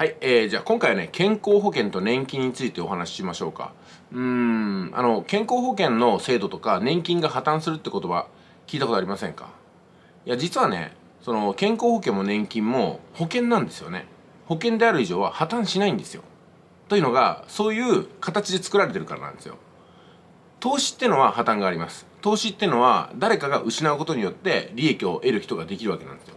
はい、えー、じゃあ今回はね、健康保険と年金についてお話ししましょうか。うーん、あの、健康保険の制度とか年金が破綻するって言葉、聞いたことありませんかいや、実はね、その、健康保険も年金も保険なんですよね。保険である以上は破綻しないんですよ。というのが、そういう形で作られてるからなんですよ。投資ってのは破綻があります。投資ってのは誰かが失うことによって利益を得る人ができるわけなんですよ。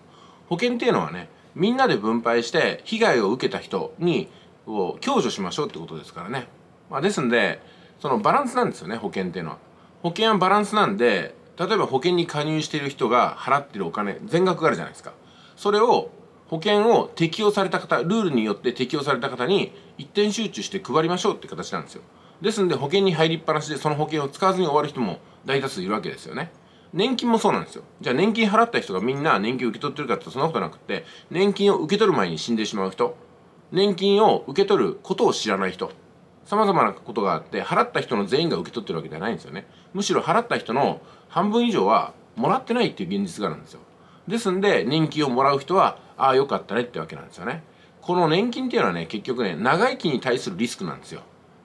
保険っていうのはね、みんなで分配して被害を受けた人にを享受しましょうってことですからね、まあ、ですんでそのバランスなんですよね保険っていうのは保険はバランスなんで例えば保険に加入している人が払ってるお金全額があるじゃないですかそれを保険を適用された方ルールによって適用された方に一点集中して配りましょうって形なんですよですんで保険に入りっぱなしでその保険を使わずに終わる人も大多数いるわけですよね年金もそうなんですよじゃあ年金払った人がみんな年金受け取ってるかってそんなことなくって年金を受け取る前に死んでしまう人年金を受け取ることを知らない人さまざまなことがあって払った人の全員が受け取ってるわけじゃないんですよねむしろ払った人の半分以上はもらってないっていう現実があるんですよですんで年金をもらう人はああよかったねってわけなんですよねこの年金っていうのはね結局ね長生きに対するリスクなんですよ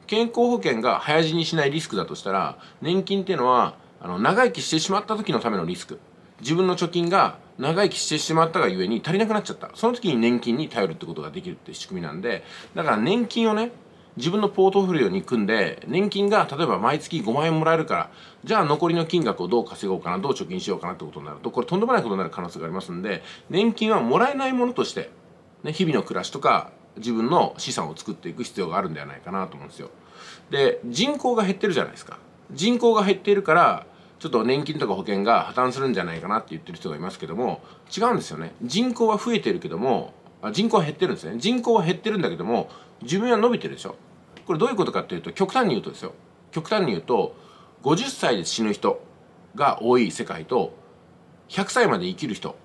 健康保険が早死にしないリスクだとしたら年金っていうのはあの長生きしてしまった時のためのリスク自分の貯金が長生きしてしまったがゆえに足りなくなっちゃったその時に年金に頼るってことができるって仕組みなんでだから年金をね自分のポートフォリオに組んで年金が例えば毎月5万円もらえるからじゃあ残りの金額をどう稼ごうかなどう貯金しようかなってことになるとこれとんでもないことになる可能性がありますんで年金はもらえないものとして、ね、日々の暮らしとか自分の資産を作っていく必要があるんではないかなと思うんですよ。で人口が減ってるじゃないですか人口が減っているからちょっと年金とか保険が破綻するんじゃないかなって言ってる人がいますけども違うんですよね人口は増えてるけどもあ人口は減ってるんですね人口は減ってるんだけども寿命は伸びてるでしょこれどういうことかっていうと極端に言うとですよ極端に言うと50歳で死ぬ人が多い世界と100歳まで生きる人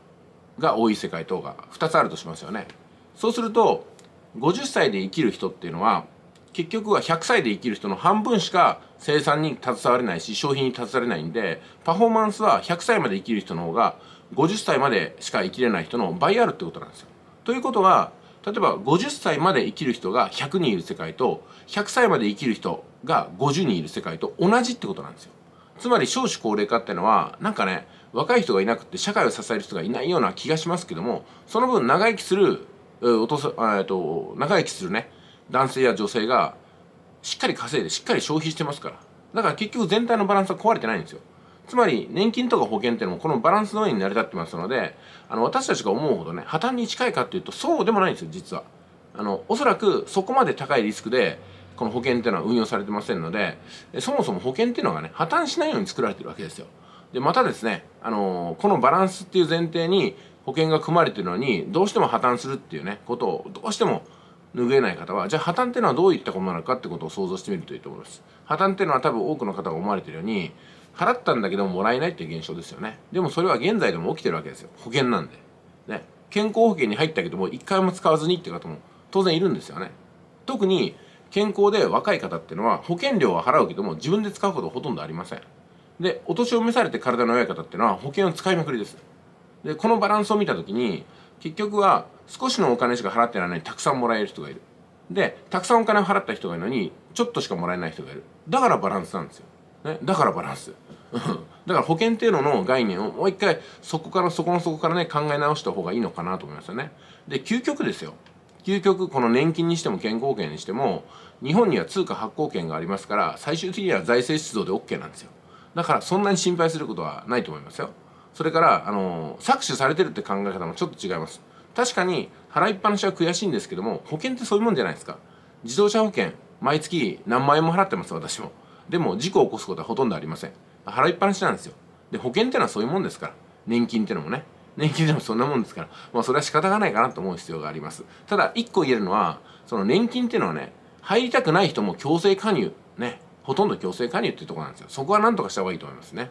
が多い世界等が2つあるとしますよねそうすると50歳で生きる人っていうのは結局は100歳で生きる人の半分しか生産に携われないし消費に携われないんでパフォーマンスは100歳まで生きる人の方が50歳までしか生きれない人の倍あるってことなんですよ。ということは例えば50歳まで生きる人が100人いる世界と100歳まで生きる人が50人いる世界と同じってことなんですよ。つまり少子高齢化ってのはなんかね若い人がいなくて社会を支える人がいないような気がしますけどもその分長生きする、えー、とえと長生きするね男性や女性がしっかり稼いでしっかり消費してますからだから結局全体のバランスは壊れてないんですよつまり年金とか保険っていうのもこのバランスの上に成り立ってますのであの私たちが思うほどね破綻に近いかっていうとそうでもないんですよ実はあのおそらくそこまで高いリスクでこの保険っていうのは運用されてませんのでそもそも保険っていうのがね破綻しないように作られてるわけですよでまたですね、あのこのバランスっていう前提に保険が組まれてるのにどうしても破綻するっていうねことをどうしても脱げない方はじゃあ破綻っていうのはどういったことなのかってことを想像してみるといいと思います破綻っていうのは多分多くの方が思われているように払ったんだけどももらえないっていう現象ですよねでもそれは現在でも起きてるわけですよ保険なんでね健康保険に入ったけども一回も使わずにって方も当然いるんですよね特に健康で若い方っていうのは保険料は払うけども自分で使うことほとんどありませんでお年を召されて体の弱い方っていうのは保険を使いまくりですでこのバランスを見たときに結局は少しのお金しか払ってないのにたくさんもらえる人がいるでたくさんお金を払った人がいるのにちょっとしかもらえない人がいるだからバランスなんですよ、ね、だからバランス だから保険っていうのの概念をもう一回そこからそこのそこからね考え直した方がいいのかなと思いますよねで究極ですよ究極この年金にしても健康保険にしても日本には通貨発行権がありますから最終的には財政出動で OK なんですよだからそんなに心配することはないと思いますよそれからあの搾取されてるって考え方もちょっと違います確かに払いっぱなしは悔しいんですけども保険ってそういうもんじゃないですか自動車保険毎月何万円も払ってます私もでも事故を起こすことはほとんどありません払いっぱなしなんですよで保険ってのはそういうもんですから年金ってのもね年金でもそんなもんですからまあそれは仕方がないかなと思う必要がありますただ一個言えるのはその年金っていうのはね入りたくない人も強制加入ねほとんど強制加入っていうとこなんですよそこは何とかした方がいいと思いますね